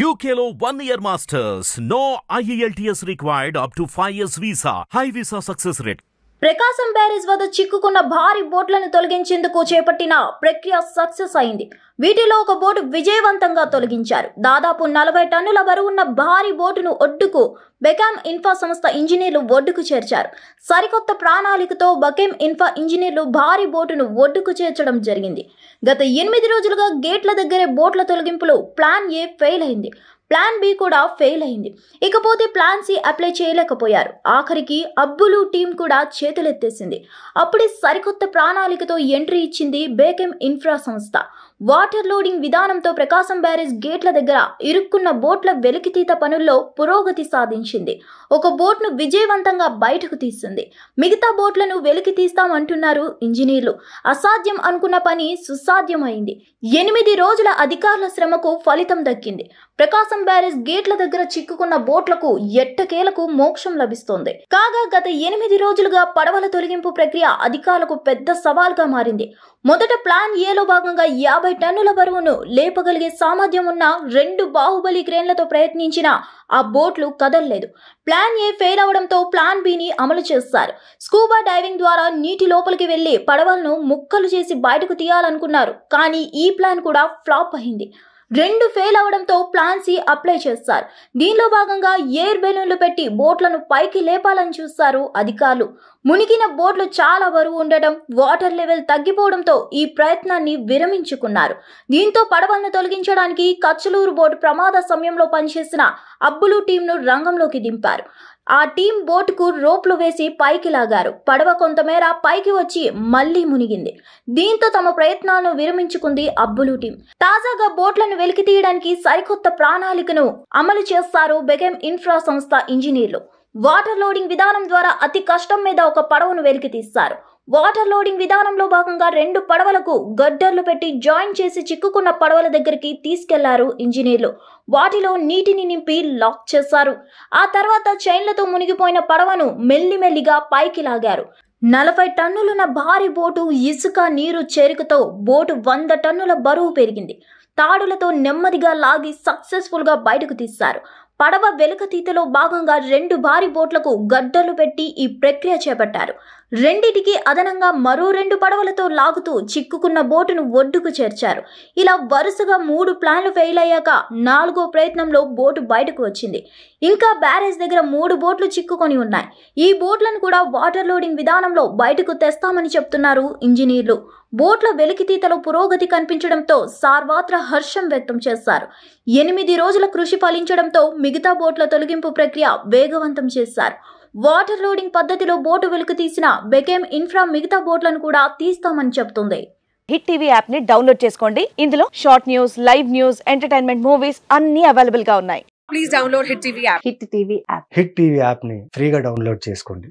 UKLO one year masters, no IELTS required up to five years visa, high visa success rate. Prakasam barrage వద్ద చిక్కుకున్న భారీ బోట్లను తొలగించేందుకు చేపట్టిన ప్రక్రియ సక్సెస్ అయింది వీటిలో ఒక బోటు విజయవంతంగా తొలగించారు దాదాపు నలభై టన్నుల బరువున్న భారీ బోటును ఒడ్డుకు బెకామ్ ఇన్ఫా సంస్థ ఇంజనీర్లు ఒడ్డుకు చేర్చారు సరికొత్త ప్రణాళికతో బకేమ్ ఇన్ఫా ఇంజనీర్లు భారీ బోటును ఒడ్డుకు చేర్చడం జరిగింది గత ఎనిమిది రోజులుగా గేట్ల దగ్గరే బోట్ల తొలగింపులు ప్లాన్ ఏ ఫెయిల్ అయింది ప్లాన్ బి కూడా ఫెయిల్ అయింది ఇకపోతే ప్లాన్ సి అప్లై చేయలేకపోయారు ఆఖరికి అబ్బులు టీం కూడా చేతులెత్తేసింది అప్పుడే సరికొత్త ప్రణాళికతో ఎంట్రీ ఇచ్చింది బేకెమ్ ఇన్ఫ్రా సంస్థ వాటర్ లోడింగ్ విధానంతో ప్రకాశం బ్యారేజ్ గేట్ల దగ్గర ఇరుక్కున్న బోట్ల వెలికితీత పనుల్లో పురోగతి సాధించింది ఒక బోట్ను విజయవంతంగా బయటకు తీస్తుంది మిగతా బోట్లను వెలికి తీస్తామంటున్నారు ఇంజనీర్లు అసాధ్యం అనుకున్న పని సుసాధ్యమైంది ఎనిమిది రోజుల అధికారుల శ్రమకు ఫలితం దక్కింది ప్రకాశం రసం బ్యారేజ్ గేట్ల దగ్గర చిక్కుకున్న బోట్లకు ఎట్టకేలకు మోక్షం లభిస్తోంది కాగా గత ఎనిమిది రోజులుగా పడవల తొలగింపు ప్రక్రియ అధికారులకు పెద్ద సవాల్గా మారింది మొదట ప్లాన్ ఏలో భాగంగా యాభై టన్నుల బరువును లేపగలిగే సామర్థ్యం ఉన్న రెండు బాహుబలి క్రేన్లతో ప్రయత్నించిన ఆ బోట్లు కదలలేదు ప్లాన్ ఏ ఫెయిల్ అవడంతో ప్లాన్ బిని అమలు చేస్తారు స్కూబా డైవింగ్ ద్వారా నీటి లోపలికి వెళ్లి పడవలను ముక్కలు చేసి బయటకు తీయాలనుకున్నారు కానీ ఈ ప్లాన్ కూడా ఫ్లాప్ అయింది రెండు ఫెయిల్ అవడంతో ప్లాన్ సి అప్లై చేస్తారు దీనిలో భాగంగా ఎయిర్ బెలూన్లు పెట్టి బోట్లను పైకి లేపాలని చూస్తారు అధికారులు మునిగిన బోట్లు చాలా బరువు ఉండటం వాటర్ లెవెల్ తగ్గిపోవడంతో ఈ ప్రయత్నాన్ని విరమించుకున్నారు దీంతో పడవలను తొలగించడానికి కచ్చలూరు బోట్ ప్రమాద సమయంలో పనిచేసిన అబ్బులు టీంను రంగంలోకి దింపారు ఆ టీం కు రోప్లు వేసి పైకి లాగారు పడవ కొంతమేర పైకి వచ్చి మళ్లీ మునిగింది దీంతో తమ ప్రయత్నాలను విరమించుకుంది అబ్బులు టీం తాజాగా బోట్లను వెలికి తీయడానికి సరికొత్త ప్రణాళికను అమలు చేస్తారు బెగెమ్ ఇన్ఫ్రా సంస్థ ఇంజనీర్లు వాటర్ లోడింగ్ విధానం ద్వారా అతి కష్టం మీద ఒక పడవను వెలికి తీస్తారు వాటర్ లోడింగ్ విధానంలో భాగంగా రెండు పడవలకు గడ్డర్లు పెట్టి జాయిన్ చేసి చిక్కుకున్న పడవల దగ్గరికి తీసుకెళ్లారు ఇంజనీర్లు వాటిలో నీటిని నింపి లాక్ చేశారు ఆ తర్వాత చైన్లతో మునిగిపోయిన పడవను మెల్లిమెల్లిగా పైకి లాగారు నలభై టన్నులున్న భారీ బోటు ఇసుక నీరు చెరుకుతో బోటు వంద టన్నుల బరువు పెరిగింది తాడులతో నెమ్మదిగా లాగి సక్సెస్ఫుల్గా బయటకు తీశారు పడవ వెలుకతీతలో భాగంగా రెండు భారీ బోట్లకు గడ్డలు పెట్టి ఈ ప్రక్రియ చేపట్టారు రెండిటికి అదనంగా మరో రెండు పడవలతో లాగుతూ చిక్కుకున్న బోటును ఒడ్డుకు చేర్చారు ఇలా వరుసగా మూడు ప్లాన్లు ఫెయిల్ అయ్యాక నాలుగో ప్రయత్నంలో బోటు బయటకు వచ్చింది ఇంకా బ్యారేజ్ దగ్గర మూడు బోట్లు చిక్కుకొని ఉన్నాయి ఈ బోట్లను కూడా వాటర్ లోడింగ్ విధానంలో బయటకు తెస్తామని చెప్తున్నారు ఇంజనీర్లు బోట్ల వెలికితీతలో పురోగతి కనిపించడంతో సార్వాత్ర హర్షం వ్యక్తం చేశారు ఎనిమిది రోజుల కృషి ఫలించడంతో మిగతా బోట్ల తొలగింపు ప్రక్రియ వేగవంతం చేశారు వాటర్ లోడింగ్ పద్ధతిలో బోటు వెలుకు తీసిన బెకేమ్ ఇన్ఫ్రా మిగతా బోట్లను కూడా తీస్తామని చెబుతుంది హిట్ టీవీ యాప్ ని డౌన్లోడ్ చేసుకోండి ఇందులో short news live news entertainment movies అన్ని అవైలబుల్ గా ఉన్నాయి please download hit TV app hit TV app hit TV app ని ఫ్రీగా డౌన్లోడ్ చేసుకోండి